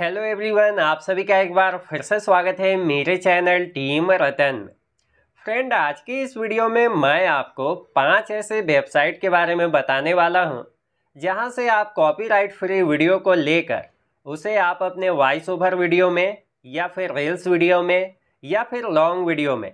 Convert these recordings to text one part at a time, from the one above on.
hello everyone आप सभी का एक बार फिर से स्वागत है मेरे चैनल टीम रतन फ्रेंड आज की इस वीडियो में मैं आपको पांच ऐसे वेबसाइट के बारे में बताने वाला हूं जहां से आप कॉपीराइट फ्री वीडियो को लेकर उसे आप अपने वॉइस ओवर वीडियो में या फिर रील्स वीडियो में या फिर लॉन्ग वीडियो में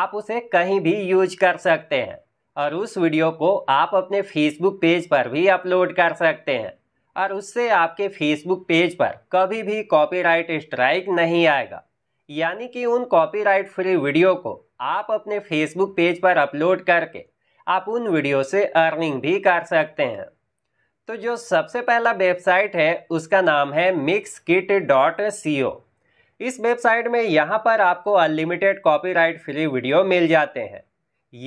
आप उसे कहीं भी यूज कर सकते हैं और उस वीडियो को आप अपने फेसबुक पेज पर भी अपलोड कर सकते हैं और उससे आपके फेसबुक पेज पर कभी भी कॉपीराइट स्ट्राइक नहीं आएगा यानी कि उन कॉपीराइट फ्री वीडियो को आप अपने फेसबुक पेज पर अपलोड करके आप उन वीडियो से अर्निंग भी कर सकते हैं तो जो सबसे पहला वेबसाइट है उसका नाम है Mixkit dot C O इस वेबसाइट में यहाँ पर आपको अनलिमिटेड कॉपीराइट फ्री वीडियो मिल जाते हैं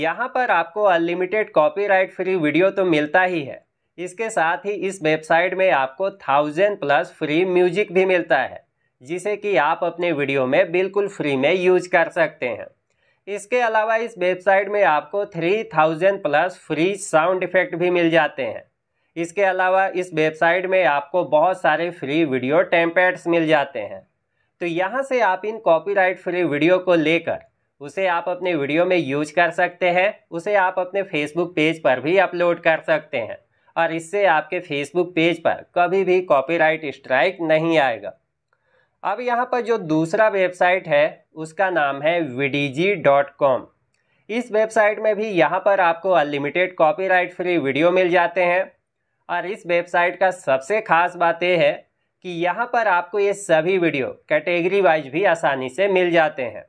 यहाँ पर आपको अनलिमिटेड कॉपीराइट फ्री वीडियो तो मिलता ही है इसके साथ ही इस वेबसाइट में आपको थाउजेंड प्लस फ्री म्यूजिक भी मिलता है जिसे कि आप अपने वीडियो में बिल्कुल फ्री में यूज कर सकते हैं इसके अलावा इस वेबसाइट में आपको three thousand plus free sound effect भी मिल जाते हैं इसके अलावा इस वेबसाइट में आपको बहुत सारे फ्री वीडियो टेम्पेट्स मिल जाते हैं तो यहाँ से आप इन कॉपीराइट फ्री वीडियो को लेकर उसे आप अपने वीडियो में यूज कर सकते हैं उसे आप अपने फेसबुक पेज पर भी अपलोड कर सकते हैं और इससे आपके फेसबुक पेज पर कभी भी कॉपीराइट स्ट्राइक नहीं आएगा अब यहाँ पर जो दूसरा वेबसाइट है उसका नाम है विडीजी डॉट कॉम इस वेबसाइट में भी यहाँ पर आपको अनलिमिटेड कॉपीराइट फ्री वीडियो मिल जाते हैं और इस वेबसाइट का सबसे खास बात यह है कि यहाँ पर आपको ये सभी वीडियो कैटेगरी वाइज भी आसानी से मिल जाते हैं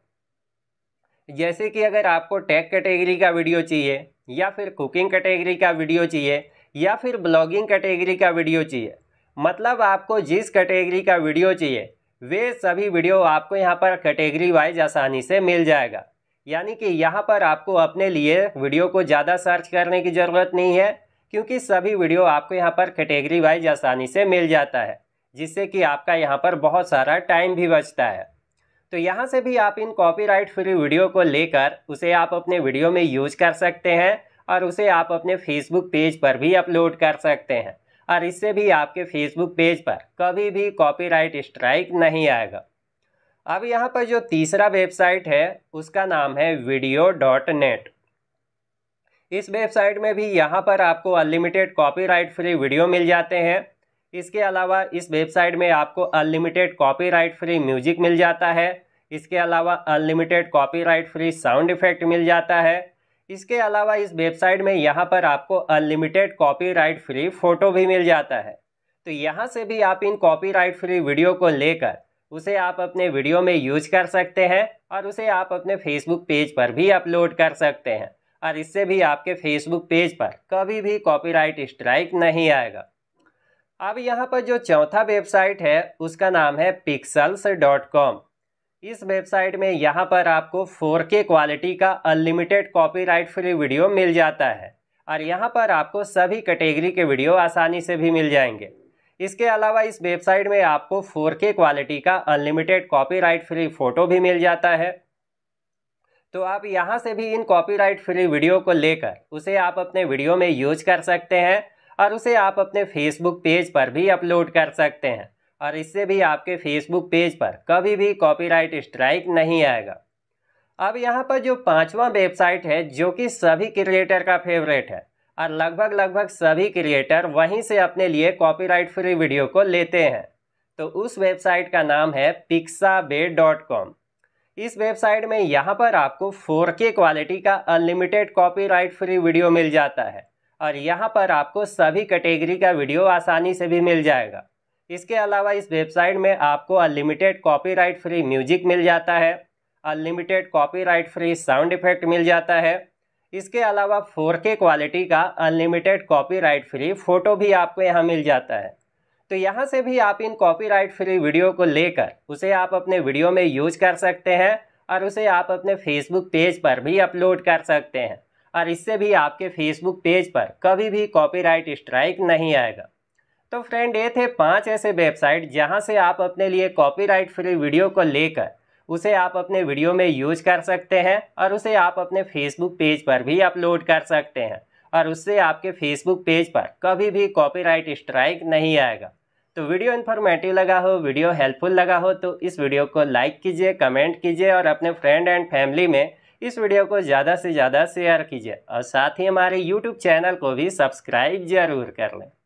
जैसे कि अगर आपको टेक कैटेगरी का वीडियो चाहिए या फिर कुकिंग कैटेगरी का वीडियो चाहिए या फिर ब्लॉगिंग कैटेगरी का वीडियो चाहिए मतलब आपको जिस कैटेगरी का वीडियो चाहिए वे सभी वीडियो आपको यहाँ पर कैटेगरी वाइज आसानी से मिल जाएगा यानी कि यहाँ पर आपको अपने लिए वीडियो को ज़्यादा सर्च करने की ज़रूरत नहीं है क्योंकि सभी वीडियो आपको यहाँ पर कैटेगरी वाइज आसानी से मिल जाता है जिससे कि आपका यहाँ पर बहुत सारा टाइम भी बचता है तो यहाँ से भी आप इन कॉपीराइट फ्री वीडियो को लेकर उसे आप अपने वीडियो में यूज कर सकते हैं और उसे आप अपने फेसबुक पेज पर भी अपलोड कर सकते हैं और इससे भी आपके फेसबुक पेज पर कभी भी कॉपीराइट स्ट्राइक नहीं आएगा अब यहाँ पर जो तीसरा वेबसाइट है उसका नाम है वीडियो डॉट नेट इस वेबसाइट में भी यहाँ पर आपको अनलिमिटेड कॉपीराइट फ्री वीडियो मिल जाते हैं इसके अलावा इस वेबसाइट में आपको अनलिमिटेड कॉपीराइट फ्री म्यूजिक मिल जाता है इसके अलावा unlimited copyright free sound effect मिल जाता है इसके अलावा इस वेबसाइट में यहाँ पर आपको अनलिमिटेड कॉपीराइट फ्री फ़ोटो भी मिल जाता है तो यहाँ से भी आप इन कॉपीराइट फ्री वीडियो को लेकर उसे आप अपने वीडियो में यूज कर सकते हैं और उसे आप अपने फेसबुक पेज पर भी अपलोड कर सकते हैं और इससे भी आपके फेसबुक पेज पर कभी भी कॉपीराइट स्ट्राइक नहीं आएगा अब यहाँ पर जो चौथा वेबसाइट है उसका नाम है पिक्सल्स डॉट कॉम इस वेबसाइट में यहाँ पर आपको 4K क्वालिटी का अनलिमिटेड कॉपीराइट फ्री वीडियो मिल जाता है और यहाँ पर आपको सभी कैटेगरी के वीडियो आसानी से भी मिल जाएंगे इसके अलावा इस वेबसाइट में आपको 4K क्वालिटी का अनलिमिटेड कॉपीराइट फ्री फ़ोटो भी मिल जाता है तो आप यहाँ से भी इन कॉपीराइट फ्री वीडियो को लेकर उसे आप अपने वीडियो में यूज कर सकते हैं और उसे आप अपने फेसबुक पेज पर भी अपलोड कर सकते हैं और इससे भी आपके फेसबुक पेज पर कभी भी कॉपीराइट स्ट्राइक नहीं आएगा अब यहाँ पर जो पांचवा वेबसाइट है जो कि सभी क्रिएटर का फेवरेट है और लगभग लगभग सभी क्रिएटर वहीं से अपने लिए कॉपीराइट फ्री वीडियो को लेते हैं तो उस वेबसाइट का नाम है पिक्सा डॉट कॉम इस वेबसाइट में यहाँ पर आपको 4K क्वालिटी का अनलिमिटेड कॉपीराइट फ्री वीडियो मिल जाता है और यहाँ पर आपको सभी कैटेगरी का वीडियो आसानी से भी मिल जाएगा इसके अलावा इस वेबसाइट में आपको अनलिमिटेड कॉपीराइट फ्री म्यूजिक मिल जाता है unlimited copyright free sound effect मिल जाता है इसके अलावा 4K क्वालिटी का अनलिमिटेड कॉपीराइट फ्री फ़ोटो भी आपको यहाँ मिल जाता है तो यहाँ से भी आप इन कॉपीराइट फ्री वीडियो को लेकर उसे आप अपने वीडियो में यूज कर सकते हैं और उसे आप अपने फेसबुक पेज पर भी अपलोड कर सकते हैं और इससे भी आपके फेसबुक पेज पर कभी भी कॉपीराइट स्ट्राइक नहीं आएगा तो फ्रेंड ये थे पांच ऐसे वेबसाइट जहां से आप अपने लिए कॉपीराइट फ्री वीडियो को लेकर उसे आप अपने वीडियो में यूज कर सकते हैं और उसे आप अपने फेसबुक पेज पर भी अपलोड कर सकते हैं और उससे आपके फेसबुक पेज पर कभी भी कॉपीराइट स्ट्राइक नहीं आएगा तो वीडियो इन्फॉर्मेटिव लगा हो वीडियो हेल्पफुल लगा हो तो इस वीडियो को लाइक कीजिए कमेंट कीजिए और अपने फ्रेंड एंड फैमिली में इस वीडियो को ज़्यादा से ज़्यादा शेयर कीजिए और साथ ही हमारे यूट्यूब चैनल को भी सब्सक्राइब जरूर कर लें